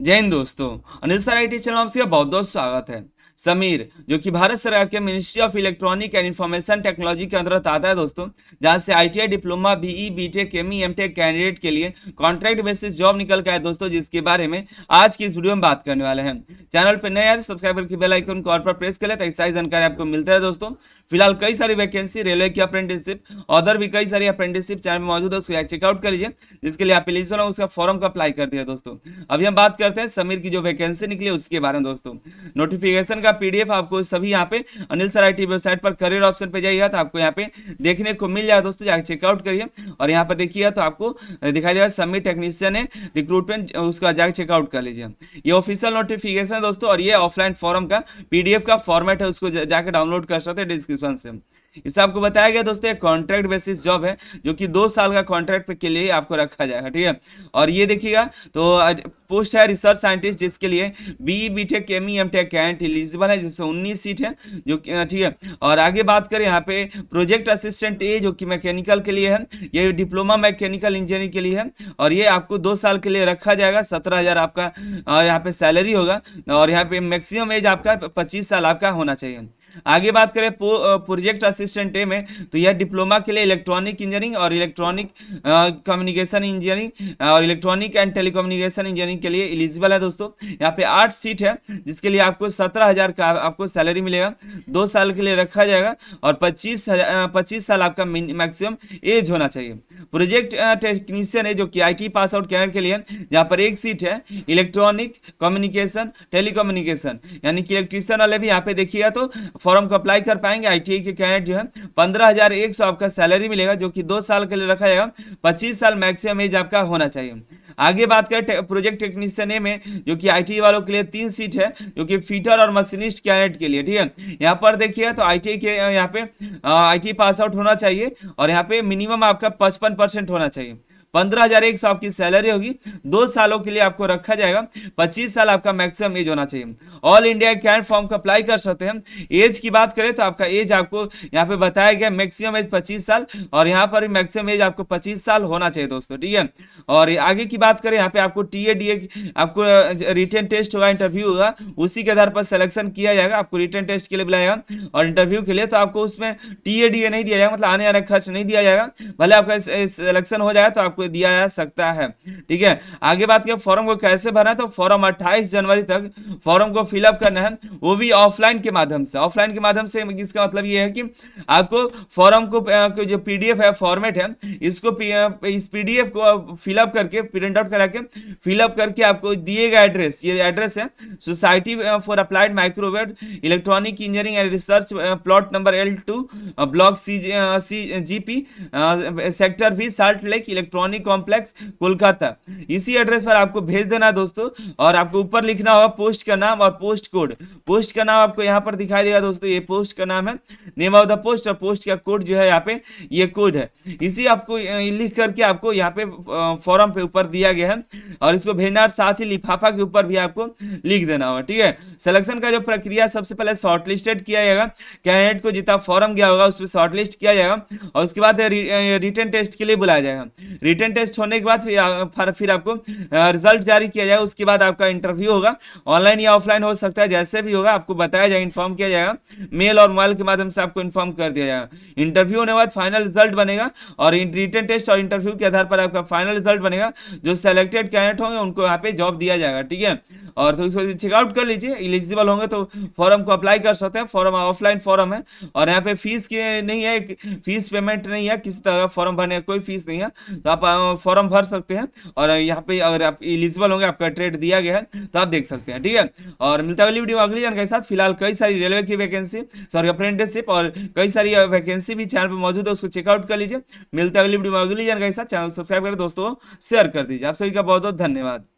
जय हिंद दोस्तों अनिल सर आई चैनल में आपका बहुत बहुत स्वागत है समीर जो कि भारत सरकार के ministry of electronic and information technology के अंतर्गत आता है दोस्तों जहां से ITI diploma BE BTech ME MTech candidate के लिए कॉन्ट्रैक्ट बेसिस जॉब निकल का है दोस्तों जिसके बारे में आज की इस वीडियो में बात करने वाले हैं चैनल तो पर नए आए सब्सक्राइब करके बेलाइकन कॉल पर प्रेस करें तो ऐसा जानकारी आपको मिलता है दोस्तों फिलहाल कई सारी वैकेंसी रेलवे की अप्रेंटिसशिप अदर भी कई सारी अप्रेंटिसशिप चैनल में मौजूद है उसको चेकआउट कर लीजिए जिसके लिए आप एलिजिबल हो उसका फॉर्म का अप्लाई कर दिया दोस्तों अभी हम बात करते हैं समीर की जो वैकेंसी निकली उसके बारे में दोस्तों नोटिफिकेशन का पीडीएफ आपको सभी यहाँ पे अनिल सर आई वेबसाइट पर करियर ऑप्शन पे जाइएगा तो आपको यहाँ पे देखने को मिल जाएगा दोस्तों जाकर चेकआउट करिए और यहाँ पर देखिएगा तो आपको दिखाई देगा समीर टेक्नीशियन है रिक्रूटमेंट उसका जाकर चेकआउट कर लीजिए ये ऑफिशियल नोटिफिकेशन है दोस्तों और ये ऑफलाइन फॉर्म का पीडीएफ का फॉर्मेट है उसको जाकर डाउनलोड कर सकते हैं डिस्क्रिप्शन से इसे आपको बताया गया दोस्तों कॉन्ट्रैक्ट बेसिस जॉब है जो कि दो साल का कॉन्ट्रैक्ट के लिए आपको रखा जाएगा ठीक है और ये देखिएगा तो पोस्ट है रिसर्च साइंटिस्ट जिसके लिए B B tech M E M tech कैंट एलिजिबल है जिससे उन्नीस सीट है जो ठीक है और आगे बात करें यहाँ पे प्रोजेक्ट असिस्टेंट ए जो कि मैकेनिकल के लिए है ये डिप्लोमा मैकेनिकल इंजीनियरिंग के लिए है और ये आपको दो साल के लिए रखा जाएगा सत्रह हज़ार आपका यहाँ पे सैलरी होगा और यहाँ पे मैक्सिमम एज आपका पच्चीस साल आपका होना चाहिए आगे बात करें प्रोजेक्ट असिस्टेंट ए में तो यह डिप्लोमा के लिए इलेक्ट्रॉनिक इंजीनियरिंग और इलेक्ट्रॉनिक कम्युनिकेशन इंजीनियरिंग और इलेक्ट्रॉनिक एंड टेलीकम्युनिकेशन इंजीनियरिंग के लिए एलिजिबल है दोस्तों यहाँ पे आठ सीट है जिसके लिए आपको सत्रह हजार का आपको सैलरी मिलेगा दो साल के लिए रखा जाएगा और पच्चीस पच्चीस साल आपका मैक्सिमम एज होना चाहिए प्रोजेक्ट टेक्नीशियन है जो कि आईटी पास आउट कैंड के लिए यहाँ पर एक सीट है इलेक्ट्रॉनिक कम्युनिकेशन कम्युनिकेशन यानी कि इलेक्ट्रीशियन वाले भी यहाँ पे देखिएगा तो फॉर्म को अप्लाई कर पाएंगे आई के कैनेट जो है पंद्रह आपका सैलरी मिलेगा जो कि दो साल के लिए रखा जाएगा पच्चीस साल मैक्सिमम एज आपका होना चाहिए आगे बात करें टे, प्रोजेक्ट टेक्नीशियन ए में जो कि आईटीआई e वालों के लिए तीन सीट है जो कि फीटर और मशीनिस्ट कैंडिडेट के लिए ठीक है यहाँ पर देखिए तो आई e के यहाँ पे आई पास आउट होना चाहिए और यहाँ पे मिनिमम आपका पचपन होना चाहिए पंद्रह हजार एक सौ आपकी सैलरी होगी दो सालों के लिए आपको रखा जाएगा पच्चीस साल आपका मैक्सिमम एज होना चाहिए ऑल इंडिया कैंट फॉर्म का अप्लाई कर सकते हैं एज की बात करें तो आपका एज आपको यहाँ पे बताया गया मैक्सिमम एज पच्चीस साल और यहाँ पर मैक्सिमम एज आपको पच्चीस साल होना चाहिए दोस्तों ठीक है और आगे की बात करें यहाँ पे आपको टी आपको रिटर्न टेस्ट होगा इंटरव्यू होगा उसी के आधार पर सिलेक्शन किया जाएगा आपको रिटर्न टेस्ट के लिए बुलाएगा और इंटरव्यू के लिए तो आपको उसमें टी नहीं दिया जाएगा मतलब आने आने खर्च नहीं दिया जाएगा भले आपका सिलेक्शन हो जाएगा तो आपको आपको दिया जा सकता है ठीक है आगे बात करें फॉर्म को कैसे भरना है तो फॉर्म अट्ठाईस जनवरी तक फॉर्म को फिलअप करना है वो भी ऑफलाइन के माध्यम से ऑफलाइन के माध्यम से इसका मतलब ये है कि आपको फॉर्म को जो पी है फॉर्मेट है इसको इस पी को फिलअप करके प्रिंट आउट करा के फिलअप करके आपको दिए गए एड्रेस ये एड्रेस है society for applied microwave electronic engineering and research plot number L two block C G P sector भी salt lake electronic colony complex Kolkata इसी एड्रेस पर आपको भेज देना दोस्तों और आपको ऊपर लिखना होगा पोस्ट का नाम और पोस्ट कोड पोस्ट का नाम आपको यहाँ पर दिखाई देगा दोस्तों ये पोस्ट का नाम है नेम ऑफ द पोस्ट और पोस्ट का कोड जो है यहाँ पे ये कोड है इसी आपको लिख करके आपको यहाँ पे फॉर्म पे ऊपर दिया गया है और इसको भेजना साथ ही लिफाफा के ऊपर भी आपको लिख देना होगा ठीक है सिलेक्शन का जो प्रक्रिया सबसे पहले शॉर्टलिस्टेड किया जाएगा कैंडिडेट को जितना फॉर्म गया होगा उसमें शॉर्टलिस्ट किया जाएगा और उसके बाद रिटर्न टेस्ट के लिए बुलाया जाएगा रिटर्न टेस्ट होने के बाद फिर, फिर आपको रिजल्ट जारी किया जाएगा उसके बाद आपका इंटरव्यू होगा ऑनलाइन या ऑफलाइन हो सकता है जैसे भी होगा आपको बताया जाएगा इन्फॉर्म किया जाएगा मेल और मोबाइल के माध्यम से आपको इन्फॉर्म कर दिया जाएगा इंटरव्यू होने के बाद फाइनल रिजल्ट बनेगा और रिटर्न टेस्ट और इंटरव्यू के आधार पर आपका फाइनल रिजल्ट बनेगा जो सेलेक्टेड कैंडिडेट होंगे उनको यहाँ पे जॉब दिया जाएगा ठीक है और तो चेकआउट कर लीजिए एलिजिबल होंगे तो फॉर्म को अप्लाई कर सकते हैं फॉर्म ऑफलाइन फॉर्म है और यहाँ पे फीस के नहीं है फीस पेमेंट नहीं है किसी तरह फॉर्म भरने कोई फीस नहीं है तो आप फॉर्म भर सकते हैं और यहाँ पे अगर आप एलिजिबल होंगे आपका ट्रेड दिया गया है तो आप देख सकते हैं ठीक है और मिलता है वीडियो अगली जानकारी के साथ फिलहाल कई सारी रेलवे की वैकेंसी सॉरी अप्रेंटिसशिप और कई सारी वैकेंसी भी चैनल पर मौजूद है उसको चेकआउट कर लीजिए मिलता है अगली वीडियो अगली जानकारी के साथ चैनल सब्सक्राइब करें दोस्तों शेयर कर दीजिए आप सभी का बहुत बहुत धन्यवाद